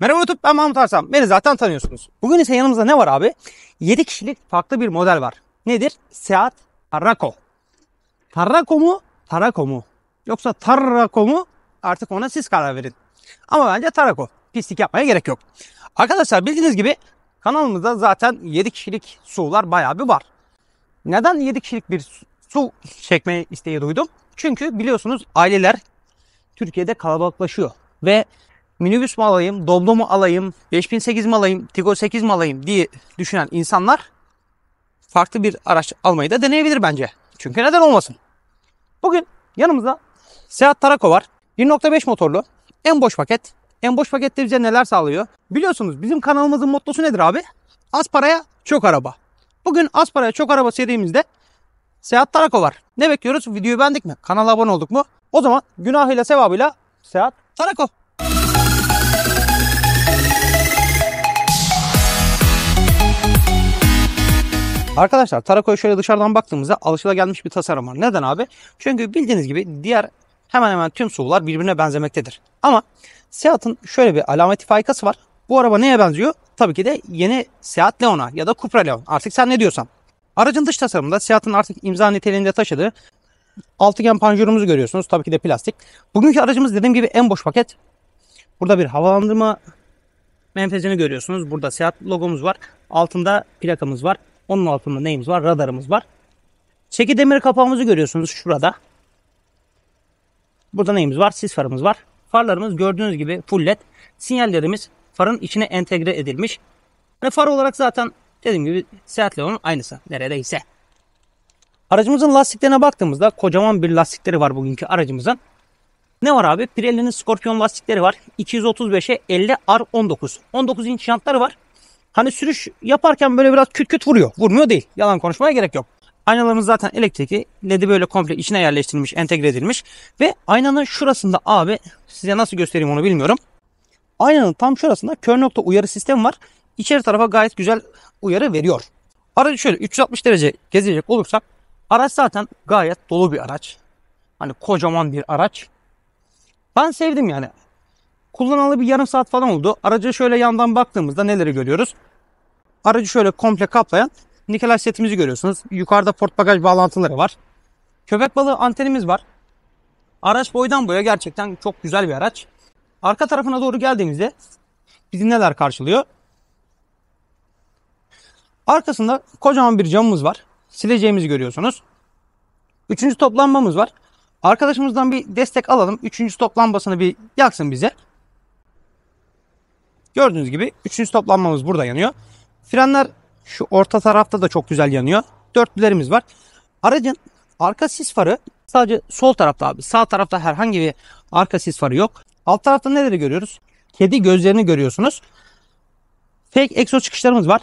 Merhaba YouTube ben Mahmut Arslan. Beni zaten tanıyorsunuz. Bugün ise yanımızda ne var abi? 7 kişilik farklı bir model var. Nedir? Seat Tarraco. Tarraco mu? Tarraco mu? Yoksa Tarraco mu? Artık ona siz karar verin. Ama bence Tarraco. Pislik yapmaya gerek yok. Arkadaşlar bildiğiniz gibi kanalımızda zaten 7 kişilik SUV'lar bayağı bir var. Neden 7 kişilik bir SUV çekme isteği duydum? Çünkü biliyorsunuz aileler Türkiye'de kalabalıklaşıyor. Ve minibüs mü alayım, Doblo mu alayım, 5008 mi alayım, Tigo 8 mi alayım diye düşünen insanlar farklı bir araç almayı da deneyebilir bence. Çünkü neden olmasın? Bugün yanımızda Seat Tarako var. 1.5 motorlu. En boş paket. En boş pakette bize neler sağlıyor? Biliyorsunuz bizim kanalımızın mottosu nedir abi? Az paraya çok araba. Bugün az paraya çok araba serimizde Seat Tarako var. Ne bekliyoruz? Videoyu beğendik mi? Kanala abone olduk mu? O zaman günahıyla sevabıyla Seat Tarako. Arkadaşlar Tarako'ya şöyle dışarıdan baktığımızda alışılagelmiş bir tasarım var. Neden abi? Çünkü bildiğiniz gibi diğer hemen hemen tüm SUV'lar birbirine benzemektedir. Ama Seat'ın şöyle bir alameti faykası var. Bu araba neye benziyor? Tabii ki de yeni Seat Leon'a ya da Cupra Leon. Artık sen ne diyorsan. Aracın dış tasarımında Seat'ın artık imza niteliğinde taşıdığı altıgen panjurumuzu görüyorsunuz. Tabii ki de plastik. Bugünkü aracımız dediğim gibi en boş paket. Burada bir havalandırma menfezini görüyorsunuz. Burada Seat logomuz var. Altında plakamız var. Onun altında neyimiz var? Radarımız var. Çeki demir kapağımızı görüyorsunuz şurada. Burada neyimiz var? Sis farımız var. Farlarımız gördüğünüz gibi full led. Sinyallerimiz farın içine entegre edilmiş. Ve far olarak zaten dediğim gibi Seat Leon'un aynısı neredeyse. Aracımızın lastiklerine baktığımızda kocaman bir lastikleri var bugünkü aracımızın. Ne var abi? Pirelli'nin Scorpion lastikleri var. 235'e 50 R19. 19 inç jantları var. Hani sürüş yaparken böyle biraz küt küt vuruyor. Vurmuyor değil. Yalan konuşmaya gerek yok. Aynalarımız zaten elektrikli. LED'i böyle komple içine yerleştirilmiş, entegre edilmiş. Ve aynanın şurasında abi size nasıl göstereyim onu bilmiyorum. Aynanın tam şurasında kör nokta uyarı sistemi var. İçeri tarafa gayet güzel uyarı veriyor. Aracı şöyle 360 derece gezecek olursak araç zaten gayet dolu bir araç. Hani kocaman bir araç. Ben sevdim yani. Kullanalı bir yarım saat falan oldu. Araca şöyle yandan baktığımızda neleri görüyoruz? Aracı şöyle komple kaplayan nikelaj setimizi görüyorsunuz. Yukarıda port bagaj bağlantıları var. Köpek balığı antenimiz var. Araç boydan boya gerçekten çok güzel bir araç. Arka tarafına doğru geldiğimizde bizi neler karşılıyor? Arkasında kocaman bir camımız var. Sileceğimizi görüyorsunuz. Üçüncü toplanmamız var. Arkadaşımızdan bir destek alalım. Üçüncü toplanmasını bir yaksın bize. Gördüğünüz gibi üçüncü toplanmamız burada yanıyor. Frenler şu orta tarafta da çok güzel yanıyor. Dörtlülerimiz var. Aracın arka sis farı sadece sol tarafta abi. Sağ tarafta herhangi bir arka sis farı yok. Alt tarafta neleri görüyoruz? Kedi gözlerini görüyorsunuz. Fake egzoz çıkışlarımız var.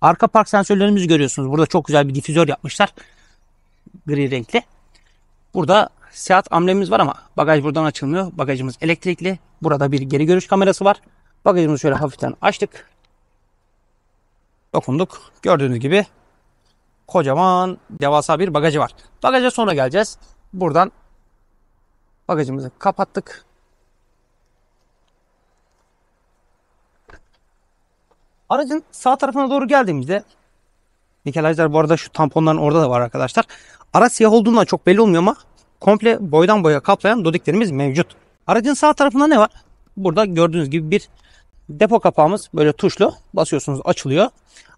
Arka park sensörlerimizi görüyorsunuz. Burada çok güzel bir difüzör yapmışlar. Gri renkli. Burada Seat amblemimiz var ama bagaj buradan açılmıyor. Bagajımız elektrikli. Burada bir geri görüş kamerası var. Bagajımızı şöyle hafiften açtık dokunduk. Gördüğünüz gibi kocaman devasa bir bagajı var. Bagaja sonra geleceğiz. Buradan bagajımızı kapattık. Aracın sağ tarafına doğru geldiğimizde nikelajlar bu arada şu tamponların orada da var arkadaşlar. Araç siyah olduğundan çok belli olmuyor ama komple boydan boya kaplayan dodiklerimiz mevcut. Aracın sağ tarafında ne var? Burada gördüğünüz gibi bir Depo kapağımız böyle tuşlu. Basıyorsunuz açılıyor.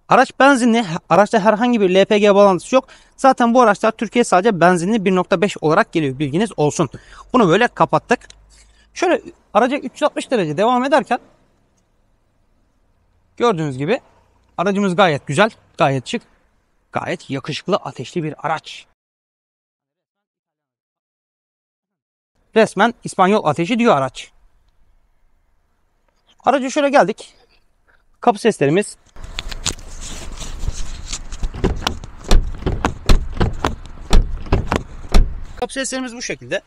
Araç benzinli. Araçta herhangi bir LPG bağlantısı yok. Zaten bu araçlar Türkiye sadece benzinli 1.5 olarak geliyor. Bilginiz olsun. Bunu böyle kapattık. Şöyle araca 360 derece devam ederken gördüğünüz gibi aracımız gayet güzel, gayet şık, gayet yakışıklı ateşli bir araç. Resmen İspanyol ateşi diyor araç. Aracı şöyle geldik. Kapı seslerimiz. Kapı seslerimiz bu şekilde.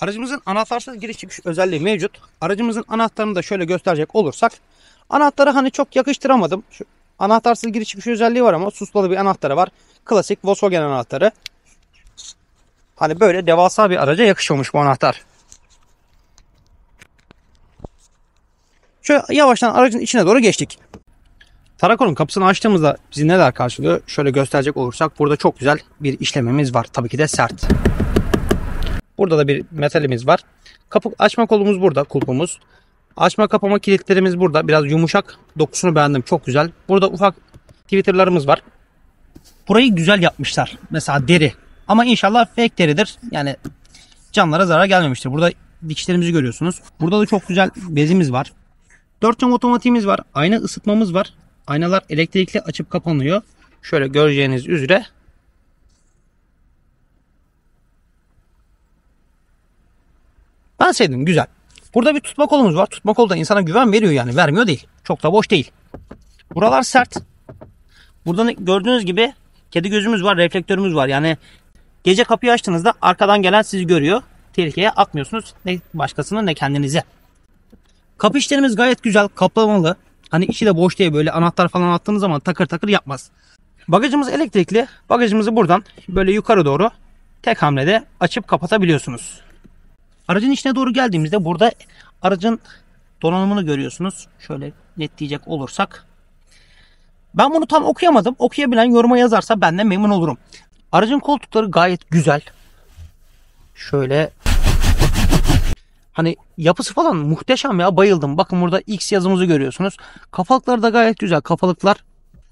Aracımızın anahtarsız giriş çıkış özelliği mevcut. Aracımızın anahtarını da şöyle gösterecek olursak. Anahtarı hani çok yakıştıramadım. Şu anahtarsız giriş çıkış özelliği var ama suslalı bir anahtarı var. Klasik Volkswagen anahtarı. Hani böyle devasa bir araca yakışmamış bu anahtar. Şöyle yavaştan aracın içine doğru geçtik. Tarakon'un kapısını açtığımızda bizi neler karşılıyor? Şöyle gösterecek olursak burada çok güzel bir işlememiz var. Tabii ki de sert. Burada da bir metalimiz var. Kapı açma kolumuz burada kulpumuz. Açma kapama kilitlerimiz burada. Biraz yumuşak. Dokusunu beğendim. Çok güzel. Burada ufak Twitter'larımız var. Burayı güzel yapmışlar. Mesela deri. Ama inşallah fake deridir. Yani canlara zarar gelmemiştir. Burada dikişlerimizi görüyorsunuz. Burada da çok güzel bezimiz var. 4 cam otomatiğimiz var. Ayna ısıtmamız var. Aynalar elektrikli açıp kapanıyor. Şöyle göreceğiniz üzere Ben sevdim güzel. Burada bir tutma kolumuz var. Tutma kolu da insana güven veriyor yani. Vermiyor değil. Çok da boş değil. Buralar sert. Buradan gördüğünüz gibi kedi gözümüz var. Reflektörümüz var. Yani gece kapıyı açtığınızda arkadan gelen sizi görüyor. Tehlikeye atmıyorsunuz. Ne başkasını ne kendinizi. Kapı işlerimiz gayet güzel, kaplamalı. Hani içi de boş diye böyle anahtar falan attığınız zaman takır takır yapmaz. Bagajımız elektrikli. Bagajımızı buradan böyle yukarı doğru tek hamlede açıp kapatabiliyorsunuz. Aracın içine doğru geldiğimizde burada aracın donanımını görüyorsunuz. Şöyle net diyecek olursak. Ben bunu tam okuyamadım. Okuyabilen yoruma yazarsa ben de memnun olurum. Aracın koltukları gayet güzel. Şöyle Hani yapısı falan muhteşem ya bayıldım. Bakın burada X yazımızı görüyorsunuz. Kafalıkları da gayet güzel. Kafalıklar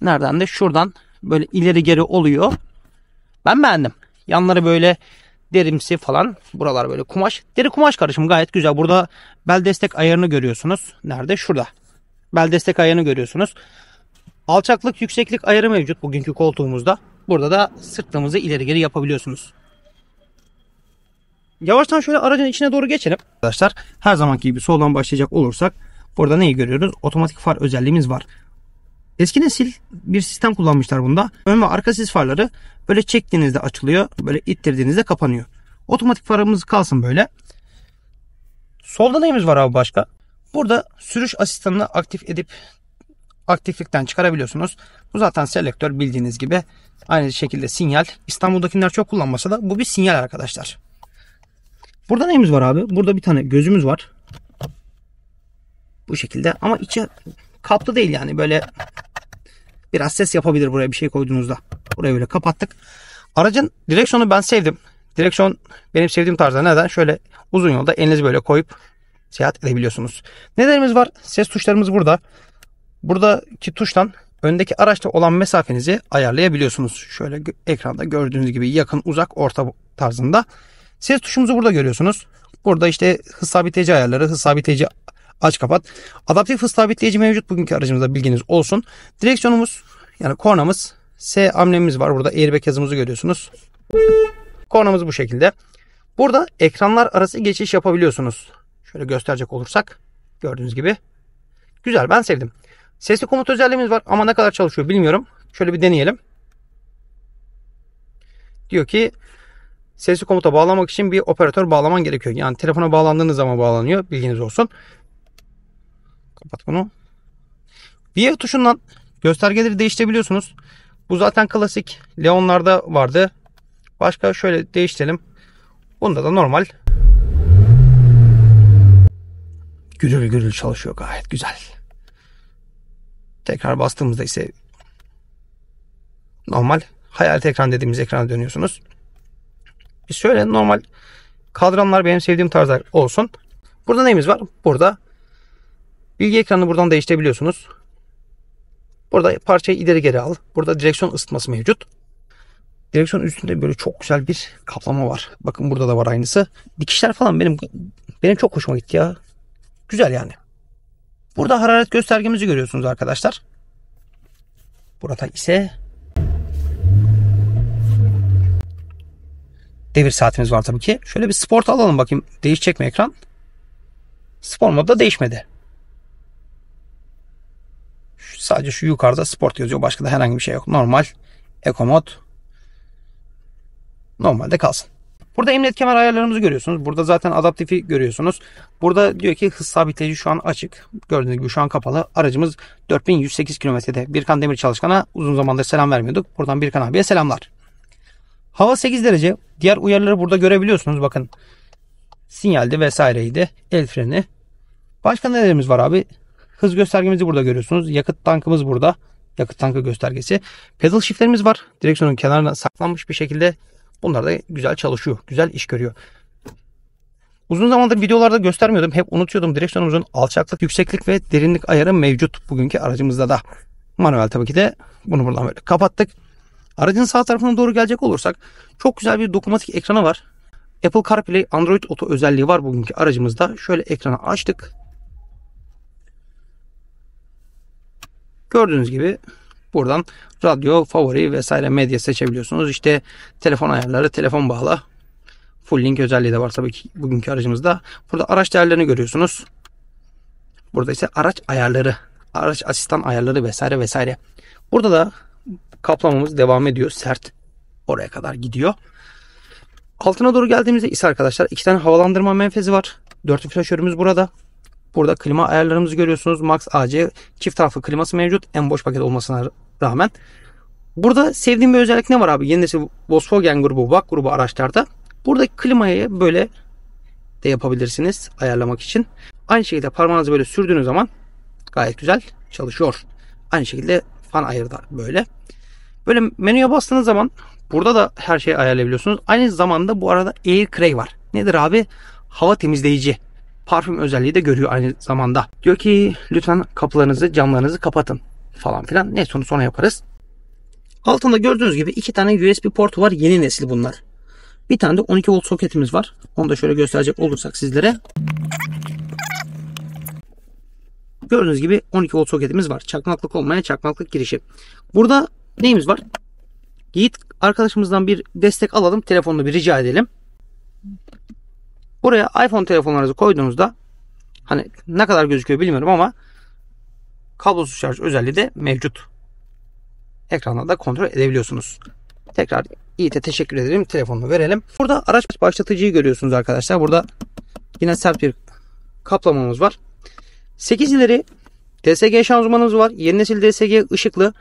nereden de şuradan böyle ileri geri oluyor. Ben beğendim. Yanları böyle derimsi falan. Buralar böyle kumaş. Deri kumaş karışımı gayet güzel. Burada bel destek ayarını görüyorsunuz. Nerede? Şurada. Bel destek ayarını görüyorsunuz. Alçaklık yükseklik ayarı mevcut bugünkü koltuğumuzda. Burada da sırtlığımızı ileri geri yapabiliyorsunuz. Yavaştan şöyle aracın içine doğru geçelim. Arkadaşlar her zamanki gibi soldan başlayacak olursak burada neyi görüyoruz? Otomatik far özelliğimiz var. Eski nesil bir sistem kullanmışlar bunda. Ön ve arka sis farları böyle çektiğinizde açılıyor. Böyle ittirdiğinizde kapanıyor. Otomatik farımız kalsın böyle. Solda neyimiz var abi başka? Burada sürüş asistanını aktif edip aktiflikten çıkarabiliyorsunuz. Bu zaten selektör bildiğiniz gibi. Aynı şekilde sinyal. İstanbul'dakiler çok kullanmasa da bu bir sinyal arkadaşlar. Burada neyimiz var abi? Burada bir tane gözümüz var. Bu şekilde ama içi kaplı değil yani böyle biraz ses yapabilir buraya bir şey koyduğunuzda. Burayı böyle kapattık. Aracın direksiyonu ben sevdim. Direksiyon benim sevdiğim tarzda neden? Şöyle uzun yolda elinizi böyle koyup seyahat edebiliyorsunuz. Nelerimiz var? Ses tuşlarımız burada. Buradaki tuştan öndeki araçta olan mesafenizi ayarlayabiliyorsunuz. Şöyle ekranda gördüğünüz gibi yakın, uzak, orta tarzında Ses tuşumuzu burada görüyorsunuz. Burada işte hız sabitleyici ayarları, hız sabitleyici aç kapat. Adaptif hız sabitleyici mevcut bugünkü aracımızda bilginiz olsun. Direksiyonumuz yani kornamız S amblemimiz var. Burada airbag yazımızı görüyorsunuz. Kornamız bu şekilde. Burada ekranlar arası geçiş yapabiliyorsunuz. Şöyle gösterecek olursak gördüğünüz gibi. Güzel ben sevdim. Sesli komut özelliğimiz var ama ne kadar çalışıyor bilmiyorum. Şöyle bir deneyelim. Diyor ki sesli komuta bağlamak için bir operatör bağlaman gerekiyor. Yani telefona bağlandığınız zaman bağlanıyor. Bilginiz olsun. Kapat bunu. VIA tuşundan göstergeleri değiştirebiliyorsunuz. Bu zaten klasik Leon'larda vardı. Başka şöyle değiştirelim. Bunda da normal. Gürül gürül çalışıyor gayet güzel. Tekrar bastığımızda ise normal hayal ekran dediğimiz ekrana dönüyorsunuz şöyle normal kadranlar benim sevdiğim tarzlar olsun. Burada neyimiz var? Burada bilgi ekranını buradan değiştirebiliyorsunuz. Burada parçayı ileri geri al. Burada direksiyon ısıtması mevcut. Direksiyon üstünde böyle çok güzel bir kaplama var. Bakın burada da var aynısı. Dikişler falan benim benim çok hoşuma gitti ya. Güzel yani. Burada hararet göstergemizi görüyorsunuz arkadaşlar. Burada ise devir saatimiz var tabii ki. Şöyle bir sport alalım bakayım. Değişecek mi ekran? Spor modda değişmedi. Şu, sadece şu yukarıda sport yazıyor. Başka da herhangi bir şey yok. Normal. Eco mod. Normalde kalsın. Burada emniyet kemer ayarlarımızı görüyorsunuz. Burada zaten adaptifi görüyorsunuz. Burada diyor ki hız sabitleyici şu an açık. Gördüğünüz gibi şu an kapalı. Aracımız 4108 kilometrede. Birkan Demir Çalışkan'a uzun zamandır selam vermiyorduk. Buradan Birkan abiye selamlar. Hava 8 derece. Diğer uyarıları burada görebiliyorsunuz. Bakın sinyaldi vesaireydi. El freni. Başka nelerimiz var abi? Hız göstergemizi burada görüyorsunuz. Yakıt tankımız burada. Yakıt tankı göstergesi. Pedal shiftlerimiz var. Direksiyonun kenarına saklanmış bir şekilde. Bunlar da güzel çalışıyor. Güzel iş görüyor. Uzun zamandır videolarda göstermiyordum. Hep unutuyordum. Direksiyonumuzun alçaklık, yükseklik ve derinlik ayarı mevcut bugünkü aracımızda da. Manuel tabii ki de bunu buradan böyle kapattık. Aracın sağ tarafına doğru gelecek olursak çok güzel bir dokunmatik ekranı var. Apple CarPlay Android Auto özelliği var bugünkü aracımızda. Şöyle ekranı açtık. Gördüğünüz gibi buradan radyo, favori vesaire medya seçebiliyorsunuz. İşte telefon ayarları, telefon bağla. Full link özelliği de var tabii ki bugünkü aracımızda. Burada araç değerlerini görüyorsunuz. Burada ise araç ayarları, araç asistan ayarları vesaire vesaire. Burada da kaplamamız devam ediyor. Sert oraya kadar gidiyor. Altına doğru geldiğimizde ise arkadaşlar iki tane havalandırma menfezi var. Dörtlü flaşörümüz burada. Burada klima ayarlarımızı görüyorsunuz. Max AC çift taraflı kliması mevcut. En boş paket olmasına rağmen. Burada sevdiğim bir özellik ne var abi? Yeni nesil Volkswagen grubu, VAG grubu araçlarda. Burada klimayı böyle de yapabilirsiniz ayarlamak için. Aynı şekilde parmağınızı böyle sürdüğünüz zaman gayet güzel çalışıyor. Aynı şekilde fan ayarı da böyle. Böyle menüye bastığınız zaman burada da her şeyi ayarlayabiliyorsunuz. Aynı zamanda bu arada Air Cray var. Nedir abi? Hava temizleyici. Parfüm özelliği de görüyor aynı zamanda. Diyor ki lütfen kapılarınızı camlarınızı kapatın falan filan. Neyse onu sonra yaparız. Altında gördüğünüz gibi iki tane USB portu var. Yeni nesil bunlar. Bir tane de 12 volt soketimiz var. Onu da şöyle gösterecek olursak sizlere. Gördüğünüz gibi 12 volt soketimiz var. Çakmaklık olmaya çakmaklık girişi. Burada neyimiz var? Yiğit arkadaşımızdan bir destek alalım. Telefonunu bir rica edelim. Buraya iPhone telefonlarınızı koyduğunuzda hani ne kadar gözüküyor bilmiyorum ama kablosuz şarj özelliği de mevcut. Ekranda da kontrol edebiliyorsunuz. Tekrar Yiğit'e teşekkür ederim. Telefonunu verelim. Burada araç başlatıcıyı görüyorsunuz arkadaşlar. Burada yine sert bir kaplamamız var. 8 ileri DSG şanzımanımız var. Yeni nesil DSG ışıklı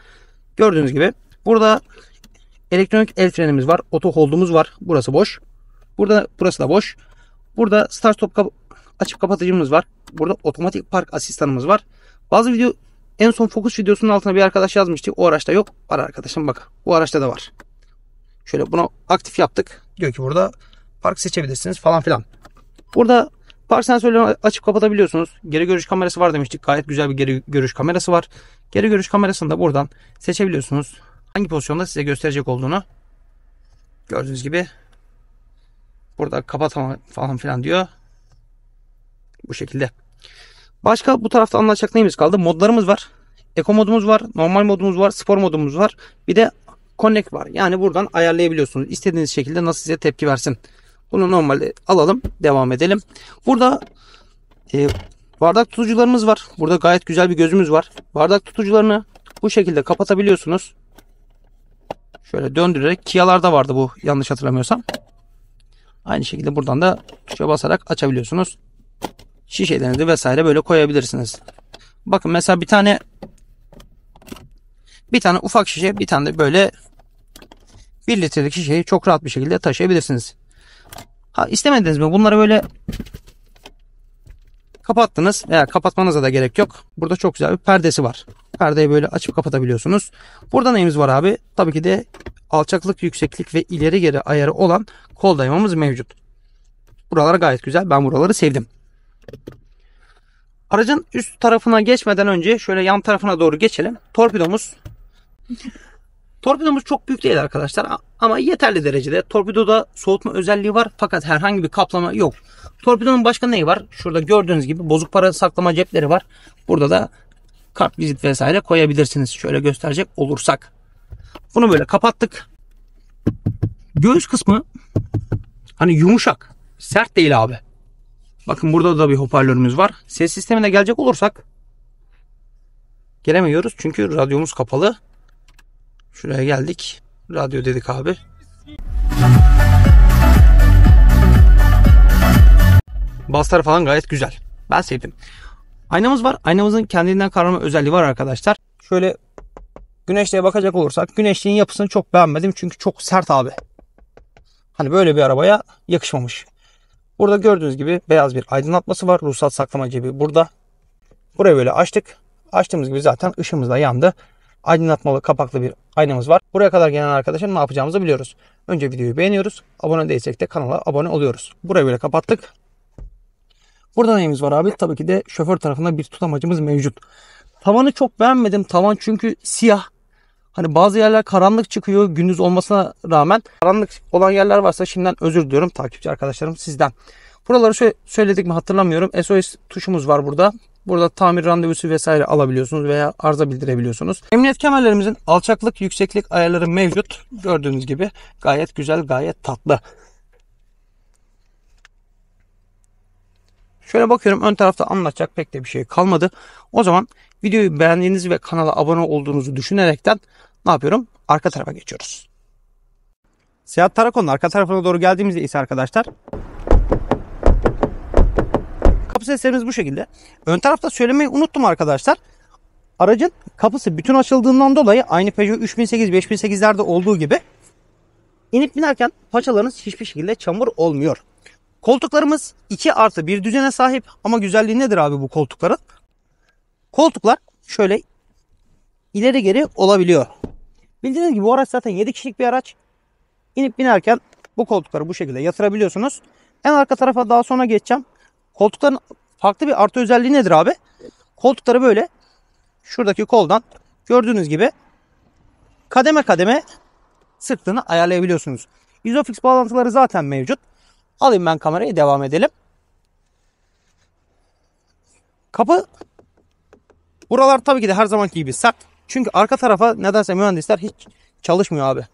Gördüğünüz gibi burada elektronik el frenimiz var. Oto holdumuz var. Burası boş. Burada burası da boş. Burada start stop kap açıp kapatıcımız var. Burada otomatik park asistanımız var. Bazı video en son fokus videosunun altına bir arkadaş yazmıştı. O araçta yok. Var arkadaşım bak. Bu araçta da var. Şöyle bunu aktif yaptık. Diyor ki burada park seçebilirsiniz falan filan. Burada Park sensörlerini açıp kapatabiliyorsunuz. Geri görüş kamerası var demiştik. Gayet güzel bir geri görüş kamerası var. Geri görüş kamerasını da buradan seçebiliyorsunuz. Hangi pozisyonda size gösterecek olduğunu. Gördüğünüz gibi burada kapatma falan filan diyor. Bu şekilde. Başka bu tarafta anlatacak neyimiz kaldı? Modlarımız var. Eko modumuz var. Normal modumuz var. Spor modumuz var. Bir de Connect var. Yani buradan ayarlayabiliyorsunuz. İstediğiniz şekilde nasıl size tepki versin. Bunu normalde alalım. Devam edelim. Burada e, bardak tutucularımız var. Burada gayet güzel bir gözümüz var. Bardak tutucularını bu şekilde kapatabiliyorsunuz. Şöyle döndürerek Kiyalarda vardı bu yanlış hatırlamıyorsam. Aynı şekilde buradan da tuşa basarak açabiliyorsunuz. de vesaire böyle koyabilirsiniz. Bakın mesela bir tane bir tane ufak şişe bir tane de böyle 1 litrelik şişeyi çok rahat bir şekilde taşıyabilirsiniz. Ha, istemediniz mi? Bunları böyle kapattınız. Veya kapatmanıza da gerek yok. Burada çok güzel bir perdesi var. Perdeyi böyle açıp kapatabiliyorsunuz. Burada neyimiz var abi? Tabii ki de alçaklık, yükseklik ve ileri geri ayarı olan kol dayamamız mevcut. Buralar gayet güzel. Ben buraları sevdim. Aracın üst tarafına geçmeden önce şöyle yan tarafına doğru geçelim. Torpidomuz Torpidomuz çok büyük değil arkadaşlar ama yeterli derecede. Torpidoda soğutma özelliği var fakat herhangi bir kaplama yok. Torpidonun başka neyi var? Şurada gördüğünüz gibi bozuk para saklama cepleri var. Burada da kart vizit vesaire koyabilirsiniz. Şöyle gösterecek olursak. Bunu böyle kapattık. Göğüs kısmı hani yumuşak. Sert değil abi. Bakın burada da bir hoparlörümüz var. Ses sistemine gelecek olursak gelemiyoruz çünkü radyomuz kapalı. Şuraya geldik. Radyo dedik abi. Basları falan gayet güzel. Ben sevdim. Aynamız var. Aynamızın kendinden kararma özelliği var arkadaşlar. Şöyle güneşliğe bakacak olursak güneşliğin yapısını çok beğenmedim. Çünkü çok sert abi. Hani böyle bir arabaya yakışmamış. Burada gördüğünüz gibi beyaz bir aydınlatması var. Ruhsat saklama cebi burada. Burayı böyle açtık. Açtığımız gibi zaten ışığımız da yandı aydınlatmalı kapaklı bir aynamız var. Buraya kadar gelen arkadaşlar ne yapacağımızı biliyoruz. Önce videoyu beğeniyoruz. Abone değilsek de kanala abone oluyoruz. Burayı böyle kapattık. Burada neyimiz var abi? Tabii ki de şoför tarafında bir tutamacımız mevcut. Tavanı çok beğenmedim. Tavan çünkü siyah. Hani bazı yerler karanlık çıkıyor gündüz olmasına rağmen. Karanlık olan yerler varsa şimdiden özür diliyorum takipçi arkadaşlarım sizden. Buraları şöyle söyledik mi hatırlamıyorum. SOS tuşumuz var burada. Burada tamir randevusu vesaire alabiliyorsunuz veya arıza bildirebiliyorsunuz. Emniyet kemerlerimizin alçaklık yükseklik ayarları mevcut. Gördüğünüz gibi gayet güzel gayet tatlı. Şöyle bakıyorum ön tarafta anlatacak pek de bir şey kalmadı. O zaman videoyu beğendiğinizi ve kanala abone olduğunuzu düşünerekten ne yapıyorum? Arka tarafa geçiyoruz. Seat Tarakon'un arka tarafına doğru geldiğimizde ise arkadaşlar Kapı seslerimiz bu şekilde. Ön tarafta söylemeyi unuttum arkadaşlar. Aracın kapısı bütün açıldığından dolayı aynı Peugeot 3008 5008'lerde olduğu gibi inip binerken paçalarınız hiçbir şekilde çamur olmuyor. Koltuklarımız 2 artı 1 düzene sahip ama güzelliği nedir abi bu koltukların? Koltuklar şöyle ileri geri olabiliyor. Bildiğiniz gibi bu araç zaten 7 kişilik bir araç. İnip binerken bu koltukları bu şekilde yatırabiliyorsunuz. En arka tarafa daha sonra geçeceğim. Koltukların farklı bir artı özelliği nedir abi? Koltukları böyle şuradaki koldan gördüğünüz gibi kademe kademe sıktığını ayarlayabiliyorsunuz. Isofix bağlantıları zaten mevcut. Alayım ben kamerayı devam edelim. Kapı buralar tabii ki de her zamanki gibi sert. Çünkü arka tarafa nedense mühendisler hiç çalışmıyor abi.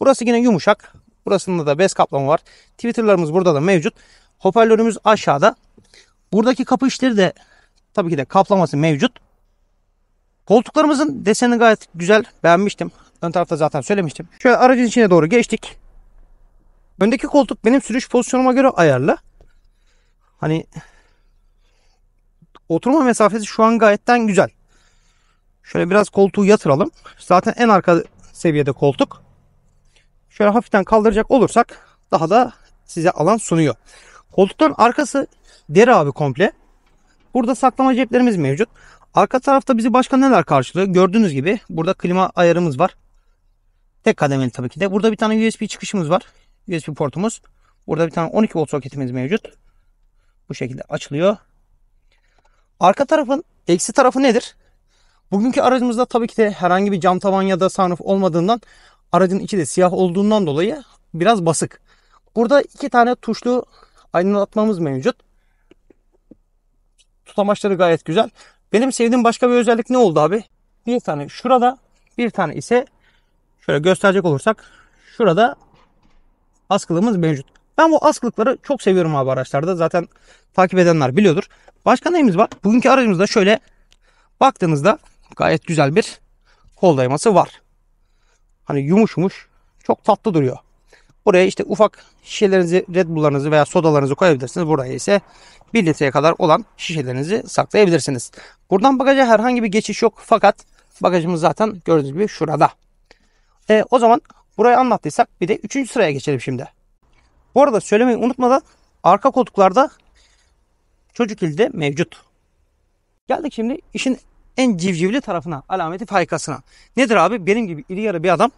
Burası yine yumuşak. Burasında da bez kaplama var. Twitter'larımız burada da mevcut. Hoparlörümüz aşağıda. Buradaki kapı işleri de tabii ki de kaplaması mevcut. Koltuklarımızın deseni gayet güzel. Beğenmiştim. Ön tarafta zaten söylemiştim. Şöyle aracın içine doğru geçtik. Öndeki koltuk benim sürüş pozisyonuma göre ayarlı. Hani oturma mesafesi şu an gayetten güzel. Şöyle biraz koltuğu yatıralım. Zaten en arka seviyede koltuk. Şöyle hafiften kaldıracak olursak daha da size alan sunuyor. Koltukların arkası Deri abi komple. Burada saklama ceplerimiz mevcut. Arka tarafta bizi başka neler karşılıyor? Gördüğünüz gibi burada klima ayarımız var. Tek kademeli tabii ki de. Burada bir tane USB çıkışımız var. USB portumuz. Burada bir tane 12 volt soketimiz mevcut. Bu şekilde açılıyor. Arka tarafın eksi tarafı nedir? Bugünkü aracımızda tabii ki de herhangi bir cam tavan ya da sunroof olmadığından aracın içi de siyah olduğundan dolayı biraz basık. Burada iki tane tuşlu aydınlatmamız mevcut tutamaçları gayet güzel. Benim sevdiğim başka bir özellik ne oldu abi? Bir tane şurada bir tane ise şöyle gösterecek olursak şurada askılığımız mevcut. Ben bu askılıkları çok seviyorum abi araçlarda. Zaten takip edenler biliyordur. Başka neyimiz var? Bugünkü aracımızda şöyle baktığınızda gayet güzel bir kol dayaması var. Hani yumuş yumuş çok tatlı duruyor. Buraya işte ufak şişelerinizi, Red Bull'larınızı veya sodalarınızı koyabilirsiniz. Buraya ise 1 litreye kadar olan şişelerinizi saklayabilirsiniz. Buradan bagaja herhangi bir geçiş yok fakat bagajımız zaten gördüğünüz gibi şurada. E, o zaman burayı anlattıysak bir de 3. sıraya geçelim şimdi. Bu arada söylemeyi unutmadan arka koltuklarda çocuk ilde mevcut. Geldik şimdi işin en civcivli tarafına, alameti faykasına. Nedir abi? Benim gibi iri yarı bir adam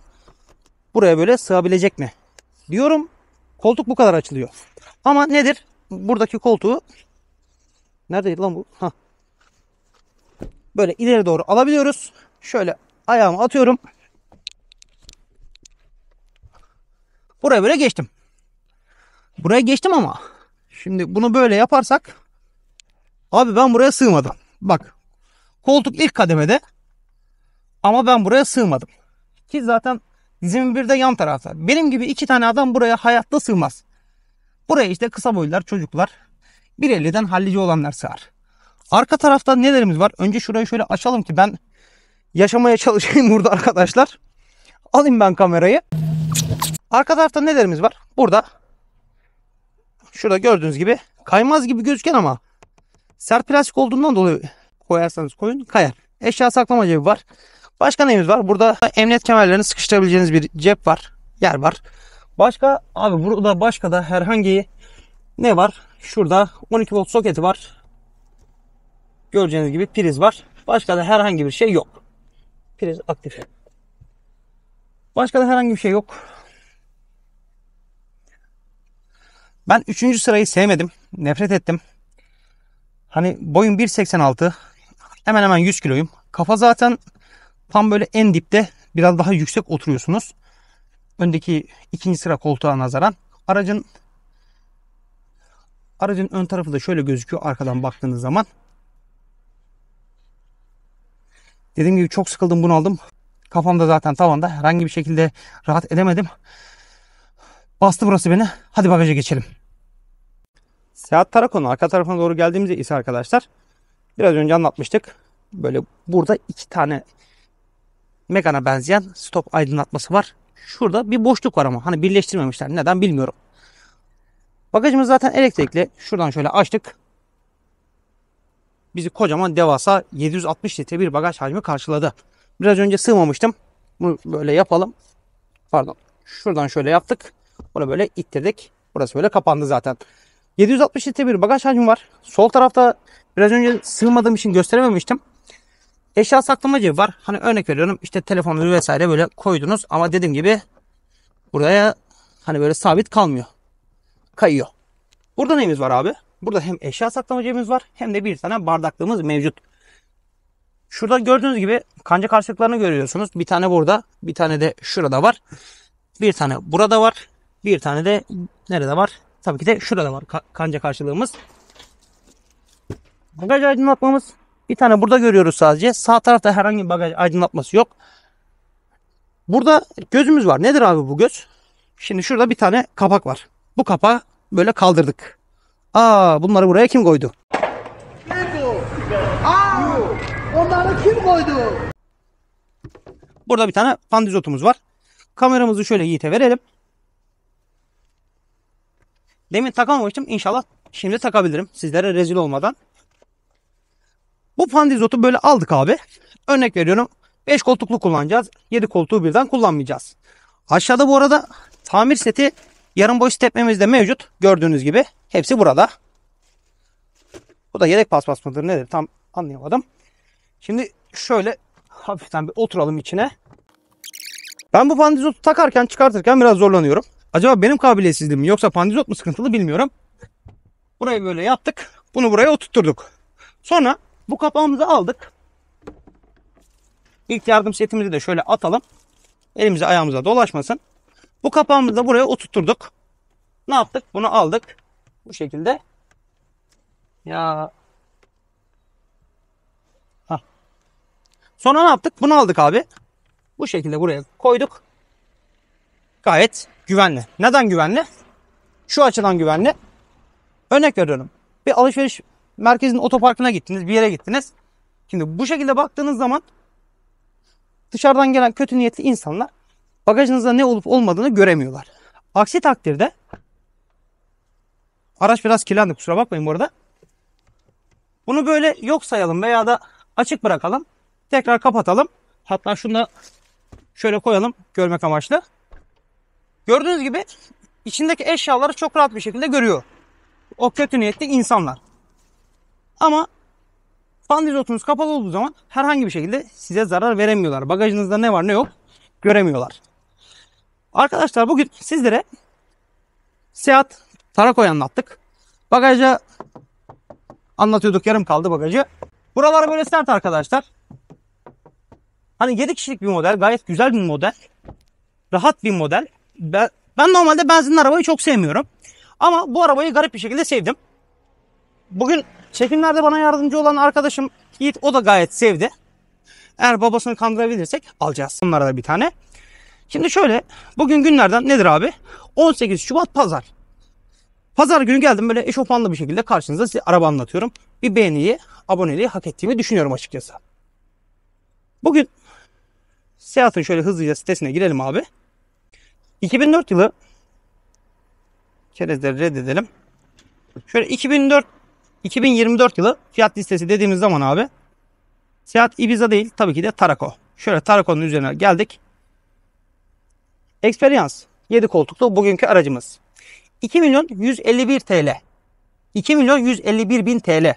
buraya böyle sığabilecek mi? diyorum. Koltuk bu kadar açılıyor. Ama nedir? Buradaki koltuğu neredeydi lan bu? Ha, Böyle ileri doğru alabiliyoruz. Şöyle ayağımı atıyorum. Buraya böyle geçtim. Buraya geçtim ama şimdi bunu böyle yaparsak abi ben buraya sığmadım. Bak koltuk ilk kademede ama ben buraya sığmadım. Ki zaten Dizim bir de yan tarafta. Benim gibi iki tane adam buraya hayatta sığmaz. Buraya işte kısa boylular çocuklar. 1.50'den hallici olanlar sığar. Arka tarafta nelerimiz var? Önce şurayı şöyle açalım ki ben yaşamaya çalışayım burada arkadaşlar. Alayım ben kamerayı. Arka tarafta nelerimiz var? Burada şurada gördüğünüz gibi kaymaz gibi gözüken ama sert plastik olduğundan dolayı koyarsanız koyun kayar. Eşya saklama cebi var. Başka neyimiz var? Burada emniyet kemerlerini sıkıştırabileceğiniz bir cep var. Yer var. Başka abi burada başka da herhangi ne var? Şurada 12 volt soketi var. Göreceğiniz gibi priz var. Başka da herhangi bir şey yok. Priz aktif. Başka da herhangi bir şey yok. Ben 3. sırayı sevmedim. Nefret ettim. Hani boyum 1.86. Hemen hemen 100 kiloyum. Kafa zaten Tam böyle en dipte biraz daha yüksek oturuyorsunuz. Öndeki ikinci sıra koltuğa nazaran. Aracın aracın ön tarafı da şöyle gözüküyor arkadan baktığınız zaman. Dediğim gibi çok sıkıldım bunaldım. Kafamda zaten tavanda herhangi bir şekilde rahat edemedim. Bastı burası beni. Hadi bagaja geçelim. Seat Tarakon'un arka tarafına doğru geldiğimizde ise arkadaşlar biraz önce anlatmıştık. Böyle burada iki tane Megane'a benzeyen stop aydınlatması var. Şurada bir boşluk var ama hani birleştirmemişler. Neden bilmiyorum. Bagajımız zaten elektrikli. Şuradan şöyle açtık. Bizi kocaman devasa 760 litre bir bagaj hacmi karşıladı. Biraz önce sığmamıştım. Bunu böyle yapalım. Pardon. Şuradan şöyle yaptık. Bunu böyle ittirdik. Burası böyle kapandı zaten. 760 litre bir bagaj hacmi var. Sol tarafta biraz önce sığmadığım için gösterememiştim. Eşya saklama cebi var. Hani örnek veriyorum işte telefonları vesaire böyle koydunuz ama dediğim gibi buraya hani böyle sabit kalmıyor. Kayıyor. Burada neyimiz var abi? Burada hem eşya saklama cebimiz var hem de bir tane bardaklığımız mevcut. Şurada gördüğünüz gibi kanca karşılıklarını görüyorsunuz. Bir tane burada, bir tane de şurada var. Bir tane burada var. Bir tane de nerede var? Tabii ki de şurada var kanca karşılığımız. Bagaj aydınlatmamız bir tane burada görüyoruz sadece. Sağ tarafta herhangi bir bagaj aydınlatması yok. Burada gözümüz var. Nedir abi bu göz? Şimdi şurada bir tane kapak var. Bu kapağı böyle kaldırdık. Aa bunları buraya kim koydu? Aa, onları kim koydu? Burada bir tane pandizotumuz var. Kameramızı şöyle Yiğit'e verelim. Demin takamamıştım. İnşallah şimdi takabilirim. Sizlere rezil olmadan. Bu pandizotu böyle aldık abi. Örnek veriyorum 5 koltuklu kullanacağız. 7 koltuğu birden kullanmayacağız. Aşağıda bu arada tamir seti yarım boy stepmemiz de mevcut. Gördüğünüz gibi hepsi burada. Bu da yedek paspas mıdır nedir tam anlayamadım. Şimdi şöyle hafiften bir oturalım içine. Ben bu pandizotu takarken çıkartırken biraz zorlanıyorum. Acaba benim kabiliyetsizliğim yoksa pandizot mu sıkıntılı bilmiyorum. Burayı böyle yaptık. Bunu buraya oturtturduk. Sonra bu kapağımızı aldık. İlk yardım setimizi de şöyle atalım. Elimize ayağımıza dolaşmasın. Bu kapağımızı da buraya oturturduk. Ne yaptık? Bunu aldık. Bu şekilde. Ya. Hah. Sonra ne yaptık? Bunu aldık abi. Bu şekilde buraya koyduk. Gayet güvenli. Neden güvenli? Şu açıdan güvenli. Örnek veriyorum. Bir alışveriş merkezin otoparkına gittiniz, bir yere gittiniz. Şimdi bu şekilde baktığınız zaman dışarıdan gelen kötü niyetli insanlar bagajınızda ne olup olmadığını göremiyorlar. Aksi takdirde araç biraz kirlendi kusura bakmayın bu arada. Bunu böyle yok sayalım veya da açık bırakalım. Tekrar kapatalım. Hatta şunu da şöyle koyalım görmek amaçlı. Gördüğünüz gibi içindeki eşyaları çok rahat bir şekilde görüyor. O kötü niyetli insanlar. Ama fan rizotunuz kapalı olduğu zaman herhangi bir şekilde size zarar veremiyorlar. Bagajınızda ne var ne yok göremiyorlar. Arkadaşlar bugün sizlere Seat Tarako'yu anlattık. Bagajı anlatıyorduk yarım kaldı bagajı. Buralar böyle sert arkadaşlar. Hani 7 kişilik bir model gayet güzel bir model. Rahat bir model. Ben, ben normalde benzinli arabayı çok sevmiyorum. Ama bu arabayı garip bir şekilde sevdim. Bugün Çekimlerde bana yardımcı olan arkadaşım Yiğit o da gayet sevdi. Eğer babasını kandırabilirsek alacağız. Bunlara da bir tane. Şimdi şöyle bugün günlerden nedir abi? 18 Şubat pazar. Pazar günü geldim böyle eşofmanlı bir şekilde karşınıza size araba anlatıyorum. Bir beğeniyi, aboneliği hak ettiğimi düşünüyorum açıkçası. Bugün Seat'ın şöyle hızlıca sitesine girelim abi. 2004 yılı kerezleri reddedelim. Şöyle 2004 2024 yılı fiyat listesi dediğimiz zaman abi Seat Ibiza değil tabii ki de Tarako. Şöyle Tarako'nun üzerine geldik. Experience 7 koltuklu bugünkü aracımız. 2 milyon 151 TL. 2 milyon 151 bin TL.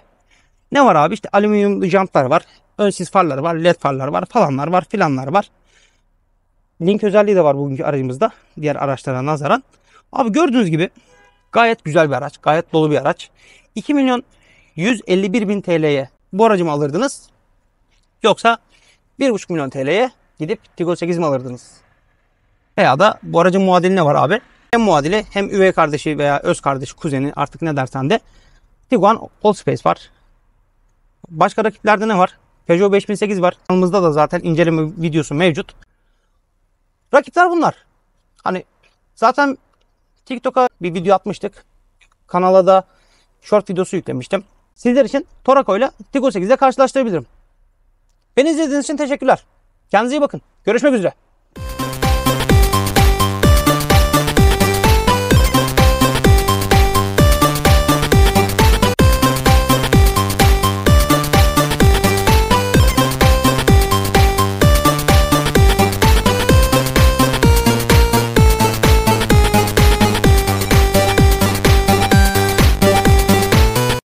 Ne var abi? işte alüminyum jantlar var. Ön sis farları var. LED farları var. Falanlar var. Filanlar var. Link özelliği de var bugünkü aracımızda. Diğer araçlara nazaran. Abi gördüğünüz gibi Gayet güzel bir araç. Gayet dolu bir araç. 2 milyon 151 bin TL'ye bu aracı mı alırdınız? Yoksa 1,5 milyon TL'ye gidip Tigo 8 mi alırdınız? Veya da bu aracın muadili ne var abi? Hem muadili hem üvey kardeşi veya öz kardeşi, kuzeni artık ne dersen de Tiguan Old Space var. Başka rakiplerde ne var? Peugeot 5008 var. Kanalımızda da zaten inceleme videosu mevcut. Rakipler bunlar. Hani zaten TikTok'a bir video atmıştık. Kanala da short videosu yüklemiştim. Sizler için Torako ile Tigo 8'de karşılaştırabilirim. Beni izlediğiniz için teşekkürler. Kendinize iyi bakın. Görüşmek üzere.